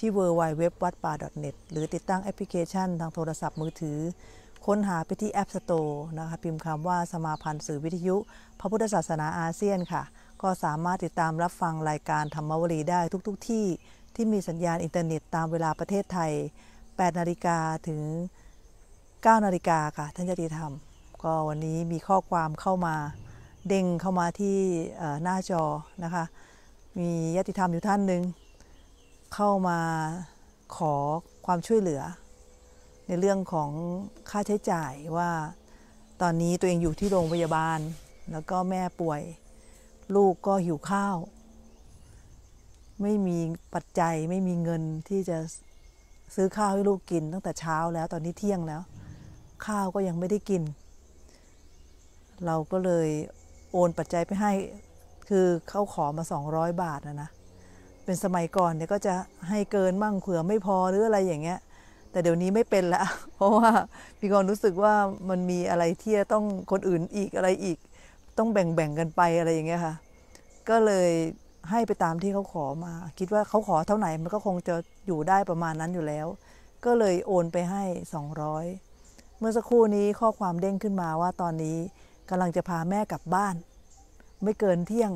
ที่ w w w วัดป่า .net หรือติดตั้งแอปพลิเคชันทางโทรศัพท์มือถือ ค้นหาไปที่ App Store นะคะพิมพ์คำว่าสมาพันธ์สื่อวิทยุ พระพุทธศาสนาอาเซียนค่ะ ก็สามารถติดตามรับฟังรายการธรรมวลีได้ทุกๆทที่ที่มีสัญญาณอินเทอร์เน็ตตามเวลาประเทศไทย 8 นาฬิกาถึง9นาฬิกาค่ะท่านจะติธรรม ก็วันนี้มีข้อความเข้ามาเด้งเข้ามาที่หน้าจอนะคะมียติธรรมอยู่ท่านหนึ่งเข้ามาขอความช่วยเหลือ ในเรื่องของค่าใช้จ่ายว่า ตอนนี้ตัวเองอยู่ที่โรงพยาบาลแล้วก็แม่ป่วย ลูกก็หิวข้าว ไม่มีปัจจัยไม่มีเงินที่จะซื้อข้าว ให้ลูกกิน ตั้งแต่เช้าแล้วตอนนี้เที่ยงแล้ว ข้าวก็ยังไม่ได้กิน เราก็เลยโอนปัจจัยไปให้คือเขาขอมา 200 บาทนะนะเป็นสมัยก่อนเนี่ยก็จะให้เกินมั่งเผื่อไม่พอหรืออะไรอย่างเงี้ย แต่เดี๋ยวนี้ไม่เป็นละ เพราะว่าพี่กรรู้สึกว่ามันมีอะไรที่จะต้องคนอื่นอีกอะไรอีก ต้องแบ่งแบ่งกันไปอะไรอย่างเงี้ยค่ะ ก็เลยให้ไปตามที่เขาขอมา คิดว่าเขาขอเท่าไหร่มันก็คงจะอยู่ได้ประมาณนั้นอยู่แล้ว ก็เลยโอนไปให้200เมื่อสักครู่นี้ข้อความเด้งขึ้นมาว่า ตอนนี้กำลังจะพาแม่กลับบ้าน ไม่เกินเที่ยง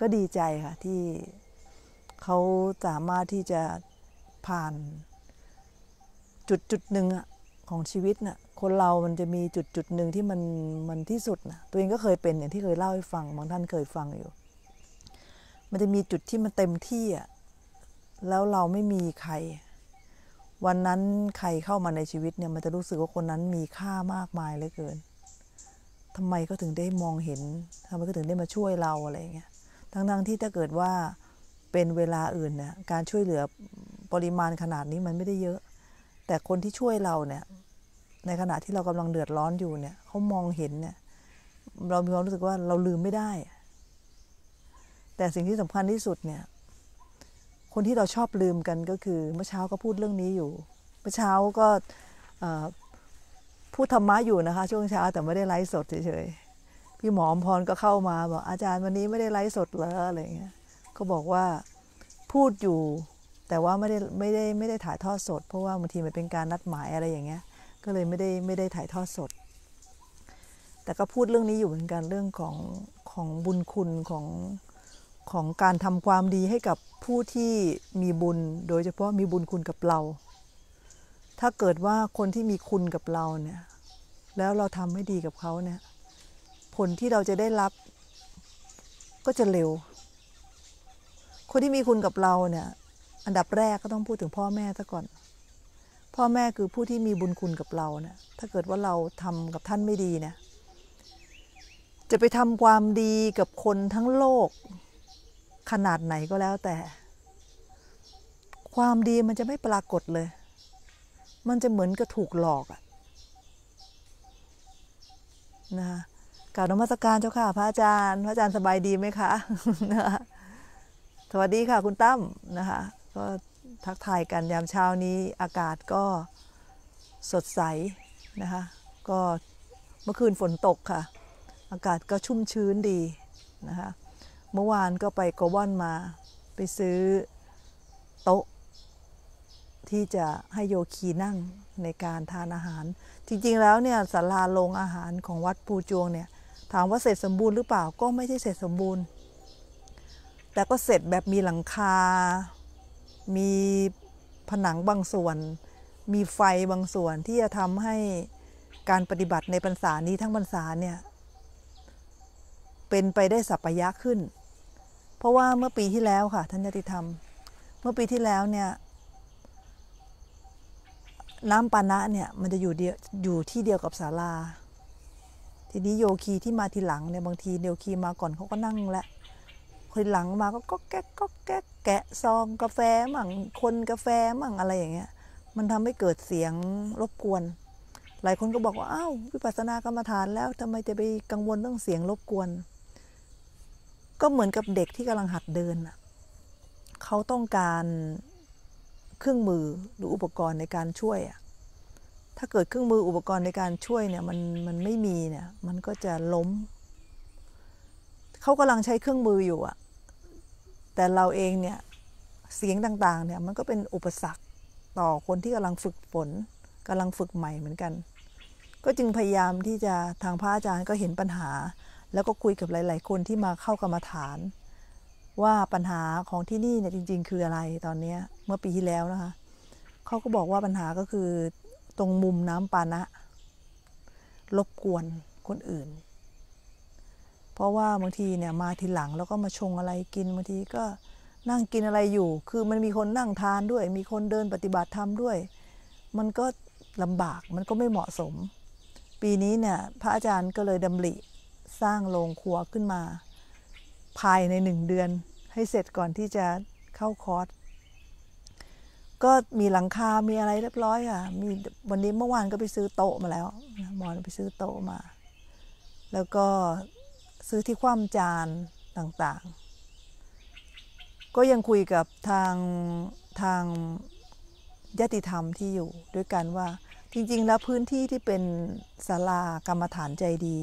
ก็ดีใจค่ะที่เขาสามารถที่จะผ่าน จุดจุดหนึ่งของชีวิตน่ะ คนเรามันจะมีจุดจุดหนึ่งที่มันมันที่สุดนะตัวเองก็เคยเป็นอย่างที่เคยเล่าให้ฟังบางท่านเคยฟังอยู่ มันจะมีจุดที่มันเต็มที่อ่ะ แล้วเราไม่มีใคร วันนั้นใครเข้ามาในชีวิตเนี่ยมันจะรู้สึกว่าคนนั้นมีค่ามากมายเหลือเกิน ทำไมก็ถึงได้มองเห็น ทำไมก็ถึงได้มาช่วยเราอะไรเงี้ย ทั้งๆที่ถ้าเกิดว่าเป็นเวลาอื่นเนี่ยการช่วยเหลือปริมาณขนาดนี้มันไม่ได้เยอะ แต่คนที่ช่วยเราเนี่ย ในขณะที่เรากำลังเดือดร้อนอยู่เนี่ยเขามองเห็นเนี่ย เรามีความรู้สึกว่าเราลืมไม่ได้ แต่สิ่งที่สำคัญที่สุดเนี่ย คนที่เราชอบลืมกันก็คือ เมื่อเช้าก็พูดเรื่องนี้อยู่เมื่อเช้าก็พูดธรรมะอยู่นะคะ ช่วงเช้าแต่ไม่ได้ไลฟ์สดเฉยๆ พี่หมอมพรก็เข้ามาบอกอาจารย์วันนี้ไม่ได้ไลฟ์สดเหรออะไรเงี้ยก็บอกว่าพูดอยู่แต่ว่าไม่ได้ไม่ได้ไม่ได้ถ่ายทอดสด เพราะว่าบางทีมันเป็นการนัดหมายอะไรอย่างเงี้ย ก็เลยไม่ได้ไม่ได้ถ่ายทอดสด แต่ก็พูดเรื่องนี้อยู่เหมือนกันเรื่องของของบุญคุณ ของของการทำความดีให้กับผู้ที่มีบุญโดยเฉพาะมีบุญคุณกับเรา ถ้าเกิดว่าคนที่มีคุณกับเราเนี่ยแล้วเราทำไม่ดีกับเขาเนี่ยผลที่เราจะได้รับก็จะเร็วคนที่มีคุณกับเราเนี่ย อันดับแรกก็ต้องพูดถึงพ่อแม่ซะก่อน พ่อแม่คือผู้ที่มีบุญคุณกับเราเนี่ย ถ้าเกิดว่าเราทำกับท่านไม่ดีเนี่ย จะไปทำความดีกับคนทั้งโลก ขนาดไหนก็แล้วแต่ ความดีมันจะไม่ปรากฏเลย มันจะเหมือนกับถูกหลอกอะนะคะกล่าวนมัสการเจ้าค่ะ พระอาจารย์ พระอาจารย์สบายดีไหมคะนะคะสวัสดีค่ะ คุณตั้มนะคะก็ทักทายกันยามเช้านี้อากาศก็สดใส นะคะก็เมื่อคืนฝนตกค่ะ อากาศก็ชุ่มชื้นดี นะคะเมื่อวานก็ไปโกบอนมา ไปซื้อ โต๊ะ ที่จะให้โยคีนั่งในการทานอาหาร จริงๆแล้วเนี่ยสาราโรงอาหารของวัดปูจวงเนี่ย ถามว่าเสร็จสมบูรณ์หรือเปล่าก็ไม่ใช่เสร็จสมบูรณ์แต่ก็เสร็จแบบมีหลังคา มีผนังบางส่วน มีไฟบางส่วนที่จะทำให้การปฏิบัติในพรรษานี้ทั้งพรรษาเนี่ย เป็นไปได้สัะยะขึ้น เพราะว่าเมื่อปีที่แล้วค่ะท่านยติธรรม เมื่อปีที่แล้วเนี่ยน้ำปานะเนี่ย มันจะอยู่เดียวอยู่ที่เดียวกับศาลา ทีนี้โยคีที่มาทีหลังเนี่ยบางทีโยคีมาก่อนเขาก็นั่งและคยหลังมาก็ก็แก๊ก็แก๊กแกะซองกาแฟมั่งคนกาแฟมั่งอะไรอย่างเงี้ยมันทำให้เกิดเสียงรบกวน หลายคนก็บอกว่าอ้าววิปัสสนากรรมฐานแล้วทำไมจะไปกังวลเรื่องเสียงรบกวน ก็เหมือนกับเด็กที่กำลังหัดเดิน่ะเขาต้องการเครื่องมือหรืออุปกรณ์ในการช่วยอ่ะถ้าเกิดเครื่องมืออุปกรณ์ในการช่วยเนี่ยมันมันไม่มีเนี่ยมันก็จะล้มเขากำลังใช้เครื่องมืออยู่อ่ะแต่เราเองเนี่ยเสียงต่างๆเนี่ยมันก็เป็นอุปสรรคต่อคนที่กำลังฝึกฝนกำลังฝึกใหม่เหมือนกัน ก็จึงพยายามที่จะทางพระอาจารย์ก็เห็นปัญหา แล้วก็คุยกับหลาย ๆ คนที่มาเข้ากรรมฐาน ว่าปัญหาของที่นี่เนี่ยจริงๆ คืออะไรตอนนี้เมื่อปีที่แล้วนะคะเขาก็บอกว่าปัญหาก็คือตรงมุมน้ำปานะรบกวนคนอื่นเพราะว่าบางทีเนี่ยมาทีหลังแล้วก็มาชงอะไรกินบางทีก็นั่งกินอะไรอยู่ คือมันมีคนนั่งทานด้วย มีคนเดินปฏิบัติธรรมด้วย มันก็ลำบาก มันก็ไม่เหมาะสม ปีนี้เนี่ยพระอาจารย์ก็เลยดาริสร้างโรงครัวขึ้นมาภายในหนึ่งเดือน ให้เสร็จก่อนที่จะเข้าคอร์ส ก็มีหลังคา มีอะไรเรียบร้อยค่ะ มีวันนี้เมื่อวานก็ไปซื้อโต๊ะมาแล้ว หมอนไปซื้อโต๊ะมา แล้วก็ซื้อที่คว่ำจานต่างๆ ก็ยังคุยกับทางทางญาติธรรมที่อยู่ ด้วยกันว่าจริงๆ แล้วพื้นที่ที่เป็นศาลากรรมฐานใจดี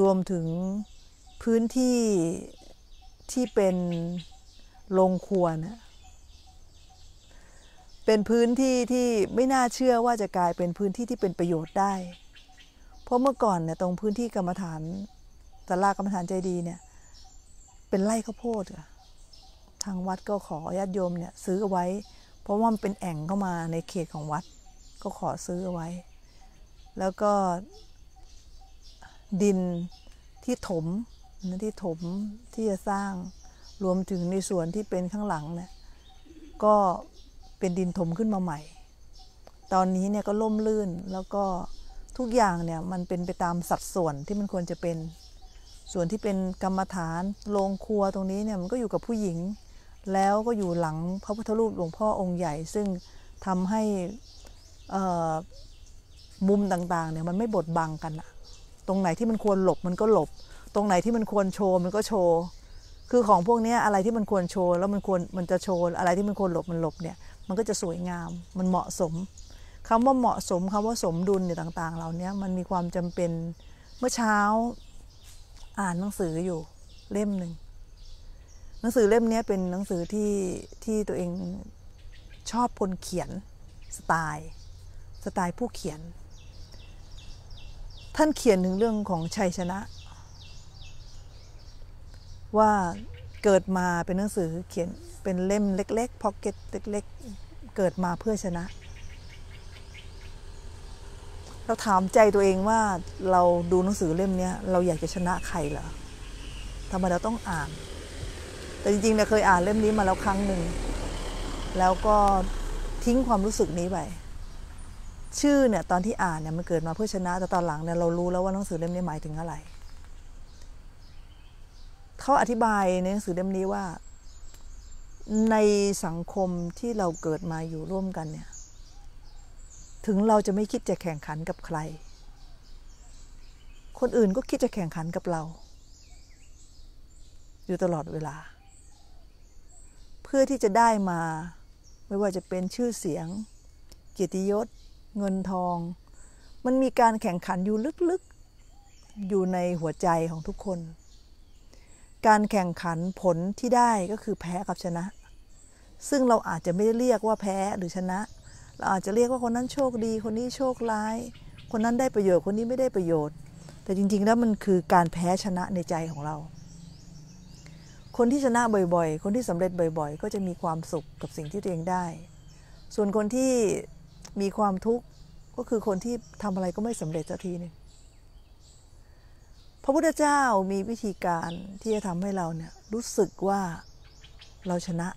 รวมถึงพื้นที่ที่เป็นโรงครัวนะเป็นพื้นที่ที่ไม่น่าเชื่อว่าจะกลายเป็นพื้นที่ที่เป็นประโยชน์ได้ เพราะเมื่อก่อนเนี่ยตรงพื้นที่กรรมฐานตลากรรมฐานใจดีเนี่ยเป็นไร่ข้าวโพดค่ะ ทางวัดก็ขอญาติโยมเนี่ยซื้อเอาไว้ เพราะว่ามันเป็นแอ่งเข้ามาในเขตของวัด ก็ขอซื้อเอาไว้ แล้วก็ ดินที่ถมนะที่ถมที่จะสร้างรวมถึงในส่วนที่เป็นข้างหลังเนี่ยก็เป็นดินถมขึ้นมาใหม่ ตอนนี้เนี่ยก็ล่มลื่นแล้วก็ทุกอย่างเนี่ยมันเป็นไปตามสัดส่วนที่มันควรจะเป็นส่วนที่เป็นกรรมฐานโรงครัวตรงนี้เนี่ย มันก็อยู่กับผู้หญิง แล้วก็อยู่หลังพระพุทธรูปหลวงพ่อองค์ใหญ่ซึ่งทำให้มุมต่างๆ เนี่ย มันไม่บดบังกันอะตรงไหนที่มันควรหลบมันก็หลบ ตรงไหนที่มันควรโชว์มันก็โชว์คือของพวกนี้อะไรที่มันควรโชว์แล้วมันควรมันจะโชว์อะไรที่มันควรหลบมันหลบเนี่ยมันก็จะสวยงามมันเหมาะสม คำว่าเหมาะสมคำว่าสมดุลเนี่ยต่าง ๆเหล่านี้มันมีความจำเป็นเมื่อเช้าอ่านหนังสืออยู่เล่มหนึ่งหนังสือเล่มนี้เป็นหนังสือที่ที่ตัวเองชอบคนเขียนสไตล์ สไตล์ผู้เขียน ท่านเขียนถึงเรื่องของชัยชนะ ว่าเกิดมาเป็นหนังสือเขียนเป็นเล่มเล็ก ๆพ็อกเก็ตเล็กๆเกิดมาเพื่อชนะเราถามใจตัวเองว่าเราดูหนังสือเล่มนี้เราอยากจะชนะใครเหรอทำไมเราต้องอ่าน แต่จริงๆเนี่ยเคยอ่านเล่มนี้มาแล้วครั้งหนึ่งแล้วก็ทิ้งความรู้สึกนี้ไปชื่อเนี่ยตอนที่อ่านเนี่ยมันเกิดมาเพื่อชนะ แต่ตอนหลังเนี่ยเรารู้แล้วว่าหนังสือเล่มนี้หมายถึงอะไรเขาอธิบายในหนังสือเล่มนี้ว่า ในสังคมที่เราเกิดมาอยู่ร่วมกันเนี่ยถึงเราจะไม่คิดจะแข่งขันกับใคร คนอื่นก็คิดจะแข่งขันกับเรา อยู่ตลอดเวลา เพื่อที่จะได้มาไม่ว่าจะเป็นชื่อเสียงเกียรติยศ เงินทอง มันมีการแข่งขันอยู่ลึกๆอยู่ในหัวใจของทุกคน การแข่งขันผลที่ได้ก็คือแพ้กับชนะ ซึ่งเราอาจจะไม่ได้เรียกว่าแพ้หรือชนะเราอาจจะเรียกว่าคนนั้นโชคดี คนนี้โชคร้าย คนนั้นได้ประโยชน์ คนนี้ไม่ได้ประโยชน์ แต่จริงๆแล้วมันคือการแพ้ชนะในใจของเรา คนที่ชนะบ่อยๆ คนที่สำเร็จบ่อยๆ ก็จะมีความสุขกับสิ่งที่ตัวเองได้ ส่วนคนที่มีความทุกข์ก็คือคนที่ทำอะไรก็ไม่สำเร็จสักทีนึงพระพุทธเจ้ามีวิธีการที่จะทำให้เราเนี่ยรู้สึกว่าเราชนะ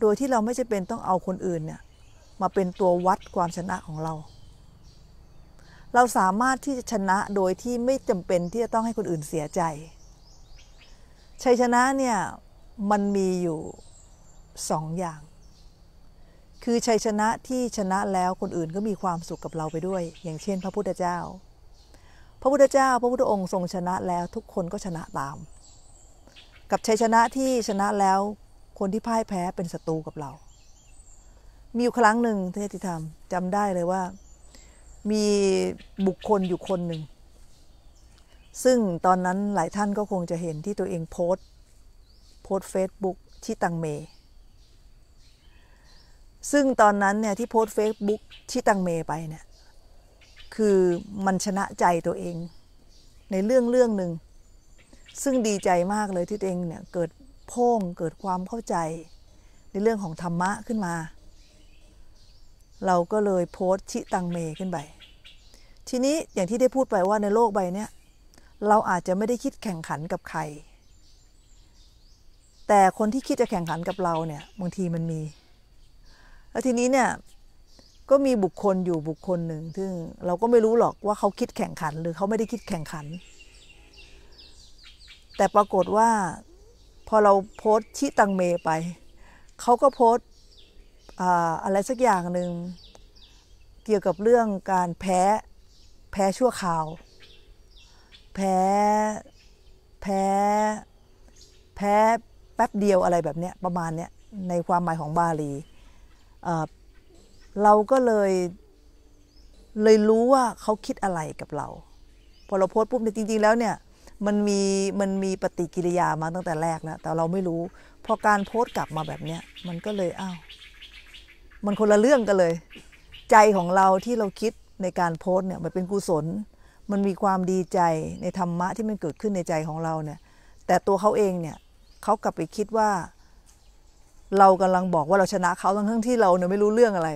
โดยที่เราไม่จะเป็นต้องเอาคนอื่นเนี่ยมาเป็นตัววัดความชนะของเรา เราสามารถที่จะชนะโดยที่ไม่จำเป็นที่จะต้องให้คนอื่นเสียใจ ชัยชนะเนี่ย มันมีอยู่สองอย่าง คือชัยชนะที่ชนะแล้วคนอื่นก็มีความสุขกับเราไปด้วย อย่างเช่นพระพุทธเจ้า พระพุทธเจ้าพระพุทธองค์ทรงชนะแล้วทุกคนก็ชนะตาม กับชัยชนะที่ชนะแล้วคนที่พ่ายแพ้เป็นศัตรูกับเรามีอยู่ครั้งหนึ่งเทติธรรมจำได้เลยว่า มีบุคคลอยู่คนหนึ่งซึ่งตอนนั้นหลายท่านก็คงจะเห็นที่ตัวเองโพสโพสเฟซบุ๊กที่ตังเม ซึ่งตอนนั้นเนี่ยที่โพสเฟซบุ๊กที่ตังเมไปเนี่ยคือมันชนะใจตัวเองในเรื่องเรื่องหนึ่ง ซึ่งดีใจมากเลยที่ตัวเองเนี่ยเกิดพพ่งเกิดความเข้าใจในเรื่องของธรรมะขึ้นมาเราก็เลยโพสต์ชิตังเมขึ้นไป ทีนี้อย่างที่ได้พูดไปว่าในโลกใบนี้เราอาจจะไม่ได้คิดแข่งขันกับใคร แต่คนที่คิดจะแข่งขันกับเราเนี่ยบางทีมันมี แล้วทีนี้เนี่ย ก็มีบุคคลอยู่บุคคลหนึ่งซึ่งเราก็ไม่รู้หรอกว่าเขาคิดแข่งขันหรือเขาไม่ได้คิดแข่งขัน แต่ปรากฏว่าพอเราโพสต์ชิตังเมไปเขาก็โพสต์อะไรสักอย่างหนึ่งเกี่ยวกับเรื่องการแพ้แพ้ชั่วคราว แพ้แพ้แพ้แป๊บเดียวอะไรแบบเนี้ยประมาณเนี้ยในความหมายของบาลี เราก็เลยเลยรู้ว่าเขาคิดอะไรกับเราพอเราโพสปุ๊บเนี่ยจริงๆแล้วเนี่ยมันมีมันมีปฏิกิริยามาตั้งแต่แรกแล้วแต่เราไม่รู้พอการโพสกลับมาแบบเนี้ยมันก็เลยอ้าวมันคนละเรื่องกันเลย ใจของเราที่เราคิดในการโพสเนี่ยมันเป็นกุศลมันมีความดีใจในธรรมะที่มันเกิดขึ้นในใจของเราเนี่ย แต่ตัวเขาเองเนี่ย เขากลับไปคิดว่า เรากำลังบอกว่าเราชนะเขาทั้งทั้งที่เราเนี่ยไม่รู้เรื่องอะไร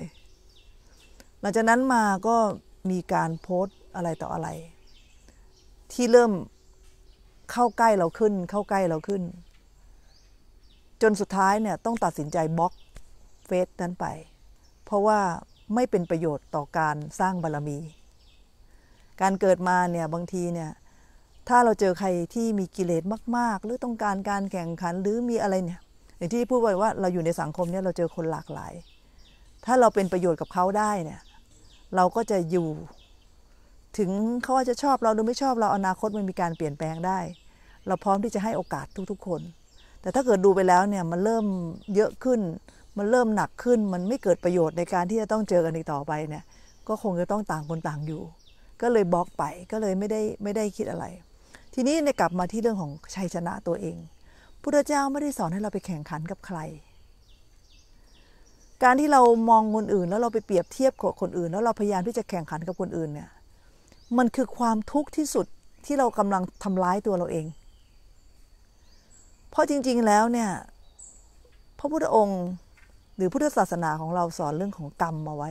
หลังจากนั้นมาก็มีการโพสอะไรต่ออะไร ที่เริ่มเข้าใกล้เราขึ้น เข้าใกล้เราขึ้น จนสุดท้ายเนี่ย ต้องตัดสินใจบล็อกเฟซนั้นไปเพราะว่าไม่เป็นประโยชน์ต่อการสร้างบารรมี การเกิดมาเนี่ยบางทีเนี่ย ถ้าเราเจอใครที่มีกิเลสมาก ๆ หรือต้องการการแข่งขันหรือมีอะไรเนี่ยอย่างที่พูดไว้ว่าเราอยู่ในสังคมเนี่ย เราเจอคนหลากหลาย ถ้าเราเป็นประโยชน์กับเขาได้เนี่ยเราก็จะอยู่ถึงเขาาจะชอบเราหรือไม่ชอบเราอนาคตมันมีการเปลี่ยนแปลงได้ เราพร้อมที่จะให้โอกาสทุกๆ คน แต่ถ้าเกิดดูไปแล้วเนี่ยมันเริ่มเยอะขึ้นมันเริ่มหนักขึ้นมันไม่เกิดประโยชน์ในการที่จะต้องเจอกันอีกต่อไปเนี่ยก็คงจะต้องต่างคนต่างอยู่ ก็เลยบล็อกไปก็เลยไม่ได้ไม่ได้คิดอะไร ทีนี้ในกลับมาที่เรื่องของชัยชนะตัวเอง พุทธเจ้าไม่ได้สอนให้เราไปแข่งขันกับใคร การที่เรามองคนอื่นแล้วเราไปเปรียบเทียบกับคนอื่นแล้วเราพยายามที่จะแข่งขันกับคนอื่นเนี่ยมันคือความทุกข์ที่สุดที่เรากำลังทำร้ายตัวเราเองเพราะจริง ๆ แล้วเนี่ยพระพุทธองค์หรือพุทธศาสนาของเราสอนเรื่องของกรรมมาไว้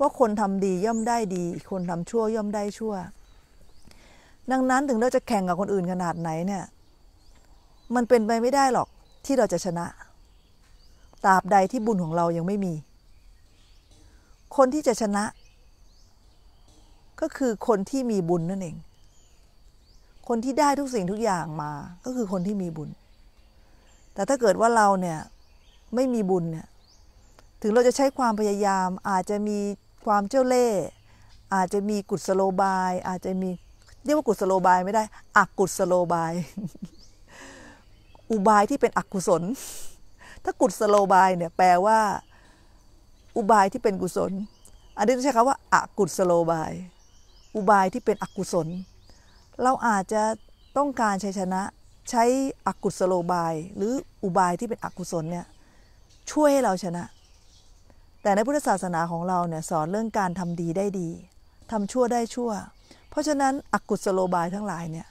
ว่าคนทำดีย่อมได้ดี คนทำชั่วย่อมได้ชั่ว ดังนั้นถึงเราจะแข่งกับคนอื่นขนาดไหนเนี่ย มันเป็นไปไม่ได้หรอกที่เราจะชนะตราบใดที่บุญของเรายังไม่มี คนที่จะชนะ ก็คือคนที่มีบุญนั่นเอง คนที่ได้ทุกสิ่งทุกอย่างมา ก็คือคนที่มีบุญ แต่ถ้าเกิดว่าเราเนี่ยไม่มีบุญเนี่ยถึงเราจะใช้ความพยายาม อาจจะมีความเจ้าเล่ห์ อาจจะมีกุศโลบาย อาจจะมี เรียกว่ากุศโลบายไม่ได้อักกุศโลบาย อุบายที่เป็นอกุศล ถ้ากุศโลบายเนี่ยแปลว่า อุบายที่เป็นกุศล อันนี้ใช้คำว่าอกุศโลบาย อุบายที่เป็นอกุศล เราอาจจะต้องการชัยชนะ ใช้อกุศโลบาย หรืออุบายที่เป็นอกุศลเนี่ยช่วยให้เราชนะ แต่ในพุทธศาสนาของเราเนี่ยสอนเรื่องการทำดีได้ดีทำชั่วได้ชั่ว เพราะฉะนั้นอกุศโลบายทั้งหลายเนี่ย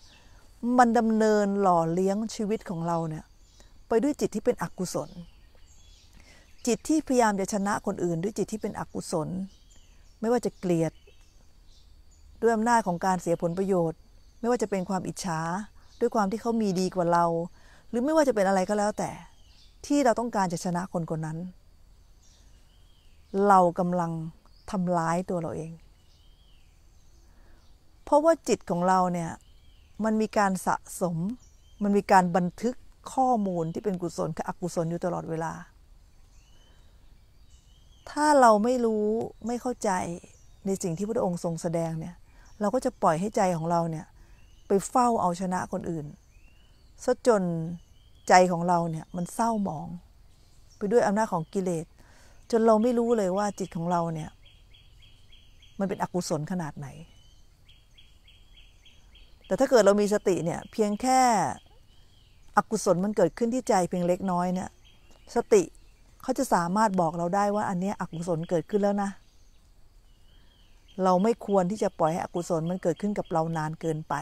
มันดำเนินหล่อเลี้ยงชีวิตของเราเนี่ยไปด้วยจิตที่เป็นอกุศล จิตที่พยายามจะชนะคนอื่น ด้วยจิตที่เป็นอกุศล ไม่ว่าจะเกลียด ด้วยอำนาจของการเสียผลประโยชน์ ไม่ว่าจะเป็นความอิจฉาด้วยความที่เขามีดีกว่าเรา หรือไม่ว่าจะเป็นอะไรก็แล้วแต่ที่เราต้องการจะชนะคนคนนั้น เรากำลังทำร้ายตัวเราเอง เพราะว่าจิตของเราเนี่ย มันมีการสะสม มันมีการบันทึกข้อมูลที่เป็นกุศลกับอกุศลอยู่ตลอดเวลา ถ้าเราไม่รู้ไม่เข้าใจในสิ่งที่พระองค์ทรงแสดงเนี่ย เราก็จะปล่อยให้ใจของเราเนี่ยไปเฝ้าเอาชนะคนอื่นซะจนใจของเราเนี่ยมันเศร้าหมอง ไปด้วยอำนาจของกิเลส จนเราไม่รู้เลยว่าจิตของเราเนี่ย มันเป็นอกุศลขนาดไหน แต่ถ้าเกิดเรามีสติเนี่ยเพียงแค่อกุศลมันเกิดขึ้นที่ใจเพียงเล็กน้อยเนี่ย สติเขาจะสามารถบอกเราได้ว่า อันนี้อกุศลเกิดขึ้นแล้วนะ เราไม่ควรที่จะปล่อยให้อกุศลมันเกิดขึ้นกับเรานานเกินไป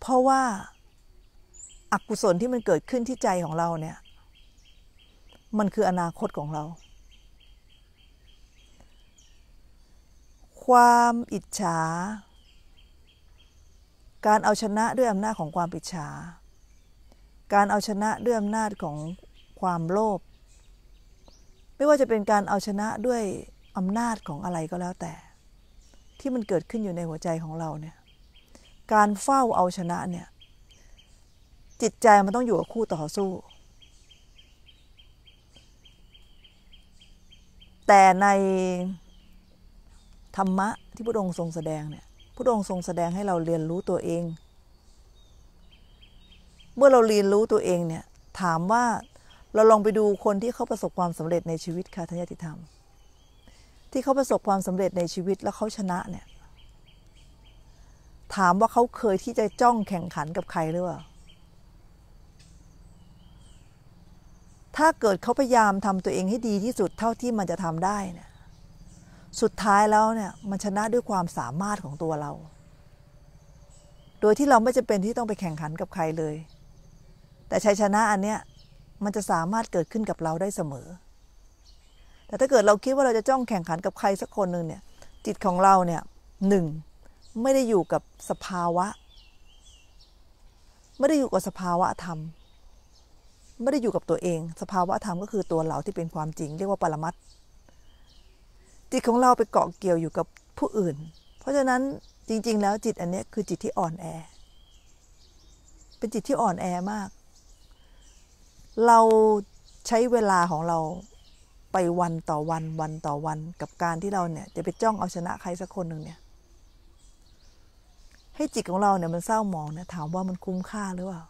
เพราะว่าอกุศลที่มันเกิดขึ้นที่ใจของเราเนี่ย มันคืออนาคตของเรา ความอิจฉา การเอาชนะด้วยอำนาจของความอิจฉาการเอาชนะด้วยอำนาจของความโลภ ไม่ว่าจะเป็นการเอาชนะด้วยอำนาจของอะไรก็แล้วแต่ ที่มันเกิดขึ้นอยู่ในหัวใจของเราเนี่ย การเฝ้าเอาชนะเนี่ยจิตใจมันต้องอยู่กับคู่ต่อสู้ แต่ในธรรมะ ที่พระองค์ทรงแสดงเนี่ย พระองค์ทรงแสดงให้เราเรียนรู้ตัวเอง เมื่อเราเรียนรู้ตัวเองเนี่ย ถามว่าเราลองไปดูคนที่เขาประสบความสำเร็จในชีวิตค่ะทัยญติธรรม ที่เขาประสบความสำเร็จในชีวิตแล้วเขาชนะเนี่ย ถามว่าเขาเคยที่จะจ้องแข่งขันกับใครหรือเปล่าถ้าเกิดเขาพยายามทำตัวเองให้ดีที่สุดเท่าที่มันจะทำได้เนี่ย สุดท้ายแล้วเนี่ยมันชนะด้วยความสามารถของตัวเรา โดยที่เราไม่จำเป็นที่ต้องไปแข่งขันกับใครเลย แต่ชัยชนะอันเนี้ยมันจะสามารถเกิดขึ้นกับเราได้เสมอ แต่ถ้าเกิดเราคิดว่าเราจะจ้องแข่งขันกับใครสักคนหนึ่งเนี่ย จิตของเราเนี่ยหนึ่งไม่ได้อยู่กับสภาวะ ไม่ได้อยู่กับสภาวะธรรมไม่ได้อยู่กับตัวเอง สภาวะธรรมก็คือตัวเราที่เป็นความจริงเรียกว่าปรมัตจิตของเราไปเกาะเกี่ยวอยู่กับผู้อื่น เพราะฉะนั้นจริงๆแล้วจิตอันนี้คือจิตที่อ่อนแอ เป็นจิตที่อ่อนแอมาก เราใช้เวลาของเราไปวันต่อวัน วันต่อวันกับการที่เราเนี่ย จะไปจ้องเอาชนะใครสักคนหนึ่งเนี่ย ให้จิตของเราเนี่ยมันเศร้าหมองเนี่ยถามว่ามันคุ้มค่าหรือเปล่า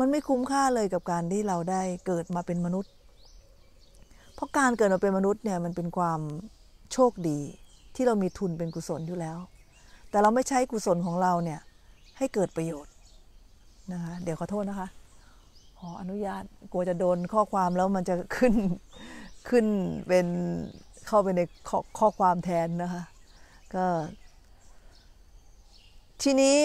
มันไม่คุ้มค่าเลยกับการที่เราได้เกิดมาเป็นมนุษย์ เพราะการเกิดมาเป็นมนุษย์เนี่ยมันเป็นความโชคดี ที่เรามีทุนเป็นกุศลอยู่แล้ว แต่เราไม่ใช้กุศลของเราเนี่ย ให้เกิดประโยชน์นะคะเดี๋ยวขอโทษนะคะขออนุญาตกลัวจะโดนข้อความแล้วมันจะขึ้นขึ้นเป็นเข้าไปในขข้อความแทนนะคะก็ ทีนี้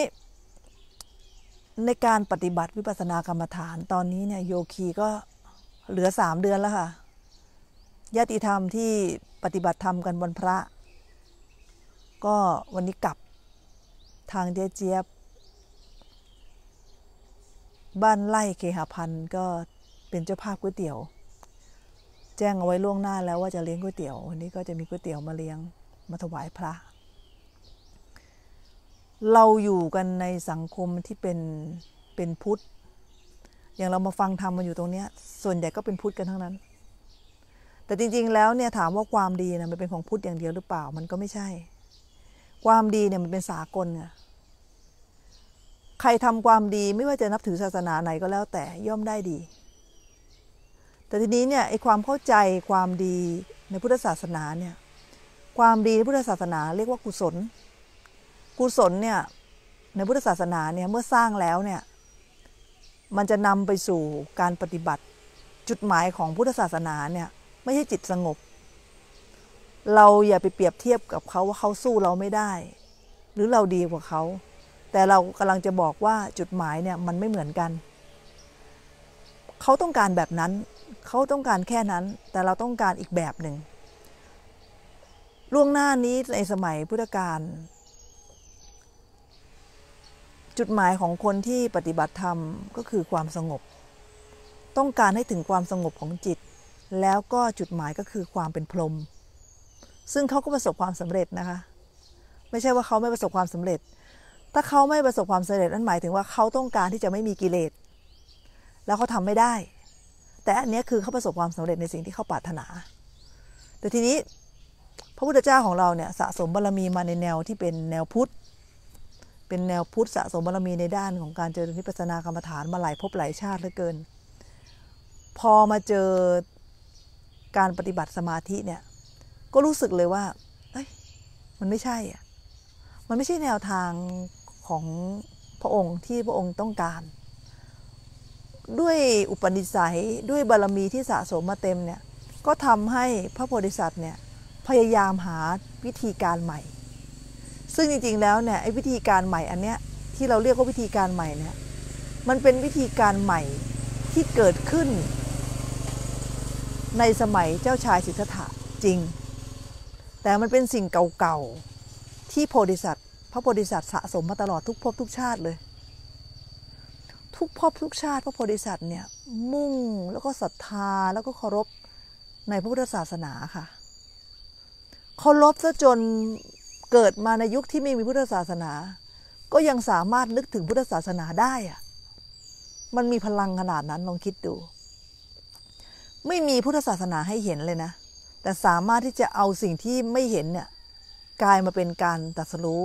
ในการปฏิบัติวิปัสสนากรรมฐาน ตอนนี้เนี่ยโยคีก็เหลือสามเดือนแล้วค่ะญาติธรรมที่ปฏิบัติธรรมกันวันพระ ก็วันนี้กลับทางเจี๊ยบบ้านไล่เคหพันธ์ก็เป็นเจ้าภาพก๋วยเตี๋ยว แจ้งเอาไว้ล่วงหน้าแล้วว่าจะเลี้ยงก๋วยเตี๋ยววันนี้ก็จะมีก๋วยเตี๋ยวมาเลี้ยงมาถวายพระเราอยู่กันในสังคมที่เป็นเป็นพุทธอย่างเรามาฟังธรรมมาอยู่ตรงนี้ ส่วนใหญ่ก็เป็นพุทธกันทั้งนั้น แต่จริงๆแล้วเนี่ยถามว่าความดีนะมันเป็นของพุทธอย่างเดียวหรือเปล่ามันก็ไม่ใช่ ความดีเนี่ยมันเป็นสากลไงใครทำความดีไม่ว่าจะนับถือศาสนาไหนก็แล้วแต่ย่อมได้ดี แต่ทีนี้เนี่ยไอ้ความเข้าใจความดีในพุทธศาสนาเนี่ยความดีในพุทธศาสนา เรียกว่ากุศลกุศลเนี่ยในพุทธศาสนาเนี่ยเมื่อสร้างแล้วเนี่ย มันจะนำไปสู่การปฏิบัติจุดหมายของพุทธศาสนาเนี่ย ไม่ใช่จิตสงบ เราอย่าไปเปรียบเทียบกับเขาว่าเขาสู้เราไม่ได้ หรือเราดีกว่าเขาแต่เรากำลังจะบอกว่าจุดหมายเนี่ยมันไม่เหมือนกันเขาต้องการแบบนั้นเขาต้องการแค่นั้น แต่เราต้องการอีกแบบหนึ่งล่วงหน้านี้ในสมัยพุทธกาลจุดหมายของคนที่ปฏิบัติธรรมก็คือความสงบ ต้องการให้ถึงความสงบของจิต แล้วก็จุดหมายก็คือความเป็นพรหมซึ่งเขาก็ประสบความสำเร็จนะคะ ไม่ใช่ว่าเขาไม่ประสบความสำเร็จ ถ้าเขาไม่ประสบความสำเร็จนั่นหมายถึงว่าเขาต้องการที่จะไม่มีกิเลส แล้วเขาทำไม่ได้ แต่อันนี้คือเขาประสบความสำเร็จในสิ่งที่เขาปรารถนา แต่ทีนี้พระพุทธเจ้าของเราเนี่ยสะสมบารรมีมาในแนวที่เป็นแนวพุทธเป็นแนวพุทธสะสมบารมีในด้านของการเจริญนิพพสนากรรมฐานมาหลายภพหลายชาติเหลือเกิน พอมาเจอการปฏิบัติสมาธิเนี่ยก็รู้สึกเลยว่าเอ้ยมันไม่ใช่อ่ะมันไม่ใช่แนวทางของพระองค์ที่พระองค์ต้องการ ด้วยอุปนิสัยด้วยบารรมีที่สะสมมาเต็มเนี่ยก็ทำให้พระโพธิสัตว์เนี่ยพยายามหาวิธีการใหม่ซึ่งจริงๆ แล้วเนี่ยไอ้วิธีการใหม่อันเนี้ยที่เราเรียกว่าวิธีการใหม่เนี่ยมันเป็นวิธีการใหม่ที่เกิดขึ้นในสมัยเจ้าชายสิทธัตถะจริง แต่มันเป็นสิ่งเก่าๆที่โพธิสัตว์พระโพธิสัตว์สะสมมาตลอดทุกภพทุกชาติเลยทุกภพทุกชาติ พระโพธิสัตว์เนี่ยมุ่งแล้วก็ศรัทธาแล้วก็เคารพในพระพุทธศาสนาค่ะเคารพซะจนเกิดมาในยุคที่ไม่มีพุทธศาสนา ก็ยังสามารถนึกถึงพุทธศาสนาได้อะมันมีพลังขนาดนั้นลองคิดดู ไม่มีพุทธศาสนาให้เห็นเลยนะ แต่สามารถที่จะเอาสิ่งที่ไม่เห็นเนี่ยกลายมาเป็นการตัดสู้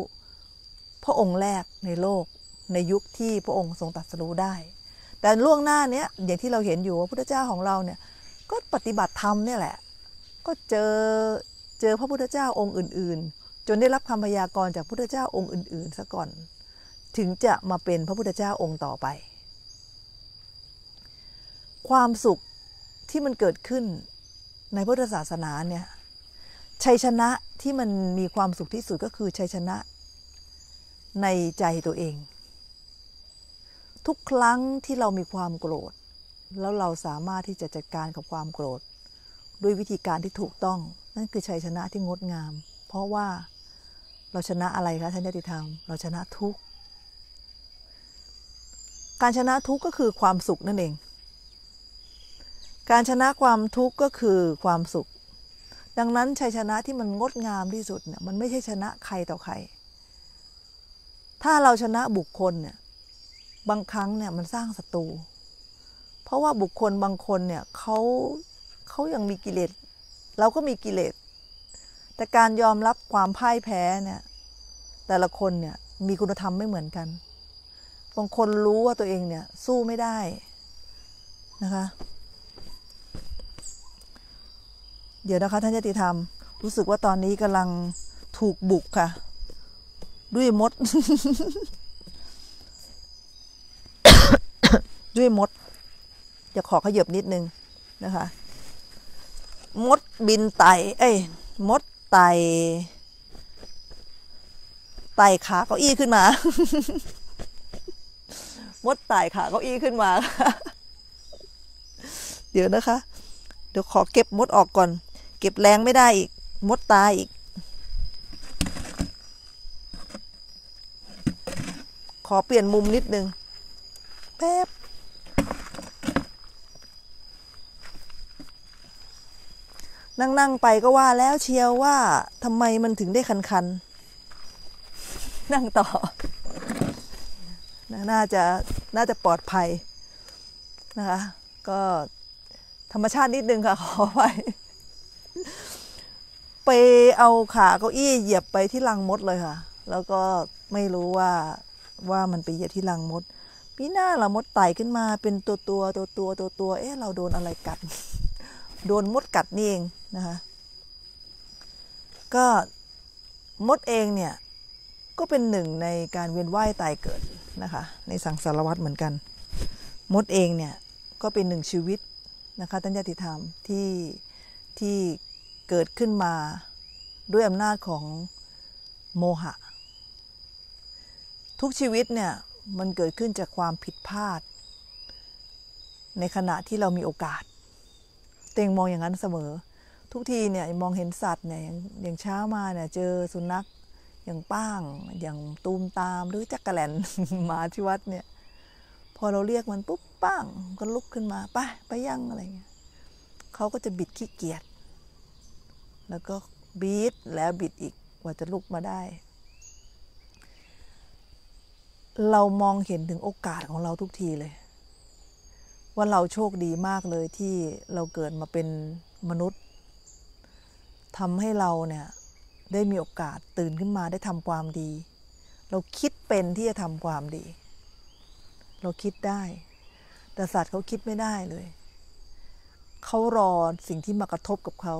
พระองค์แรกในโลกในยุคที่พระองค์ทรงตัดสู้ได้ แต่ล่วงหน้าเนี้ยอย่างที่เราเห็นอยู่ว่าพุทธเจ้าของเราเนี่ย ก็ปฏิบัติธรรมเนี่ยแหละ ก็เจอเจอพระพุทธเจ้าองค์อื่น ๆจนได้รับคำพยากรณ์จากพุทธเจ้าองค์อื่นๆซะก่อน ถึงจะมาเป็นพระพุทธเจ้าองค์ต่อไป ความสุขที่มันเกิดขึ้นในพุทธศาสนาเนี่ย ชัยชนะที่มันมีความสุขที่สุดก็คือชัยชนะ ในใจตัวเอง ทุกครั้งที่เรามีความโกรธ แล้วเราสามารถที่จะจัดการกับความโกรธด้วยวิธีการที่ถูกต้องนั่นคือชัยชนะที่งดงาม เพราะว่าเราชนะอะไรคะท่านยติธรรมเราชนะทุกข์ การชนะทุกข์ก็คือความสุขนั่นเอง การชนะความทุกข์ก็คือความสุข ดังนั้นชัยชนะที่มันงดงามที่สุดเนี่ย มันไม่ใช่ชนะใครต่อใคร ถ้าเราชนะบุคคลเนี่ย บางครั้งเนี่ย มันสร้างศัตรู เพราะว่าบุคคลบางคนเนี่ยเขาเขายังมีกิเลส เราก็มีกิเลสแต่การยอมรับความพ่ายแพ้เนี่ย แต่ละคนเนี่ย มีคุณธรรมไม่เหมือนกัน บางคนรู้ว่าตัวเองเนี่ย สู้ไม่ได้นะคะ เดี๋ยวนะคะท่านยติธรรมรู้สึกว่าตอนนี้กำลังถูกบุกค่ะ ด้วยมด ด้วยมดจะขอขยบนิดนึง นะคะ มดบินไตเอ้ย มดไตไตขาเก้าอี้ขึ้นมา มดไตขาเก้าอี้ขึ้นมา เดี๋ยวนะคะ เดี๋ยวขอเก็บมดออกก่อน เก็บแรง ไม่ได้อีก มดตายอีก ขอเปลี่ยนมุมนิด นึง แป๊บนั่งนั่งไปก็ว่าแล้วเชียวว่าทำไมมันถึงได้คันคันนั่งต่อน่าจะน่าจะปลอดภัยนะคะ ก็ธรรมชาตินิดนึงค่ะขอไปไปเอาขาเก้าอี้เหยียบไปที่รังมดเลยค่ะ แล้วก็ไม่รู้ว่าว่ามันไปเหยียบที่รังมดพี่หน้าเรามดไต่ขึ้นมาเป็นตัวตัวตัวตัวตัวตัวเอ๊ะเราโดนอะไรกัดโดนมดกัดนี่เองนะคะก็มดเองเนี่ยก็เป็นหนึ่งในการเวียนว่ายตายเกิดนะคะในสังสารวัตรเหมือนกัน มดเองเนี่ยก็เป็นหนึ่งชีวิตนะคะท่านญาติธรรมที่ที่เกิดขึ้นมาด้วยอำนาจของโมหะ ทุกชีวิตเนี่ยมันเกิดขึ้นจากความผิดพลาด ในขณะที่เรามีโอกาสตงมองอย่างนั้นเสมอทุกทีเนี่ยมองเห็นสัตว์เนี่ยอย่างเช้ามาเนี่ย เจอสุนัขอย่างป้างอย่างตูมตามหรือจักระแลนหมาที่วัดเนี่ย พอเราเรียกมันปุ๊บป้างก็ลุกขึ้นมาไปไปยั่งอะไรเงี้ยเขาก็จะบิดขี้เกียจแล้วก็บีดแล้วบิดอีกกว่าจะลุกมาได้ เรามองเห็นถึงโอกาสของเราทุกทีเลยว่าเราโชคดีมากเลยที่เราเกิดมาเป็นมนุษย์ทำให้เราเนี่ยได้มีโอกาสตื่นขึ้นมาได้ทำความดี เราคิดเป็นที่จะทำความดี เราคิดได้ แต่สัตว์เขาคิดไม่ได้เลย เขารอสิ่งที่มากระทบกับเขา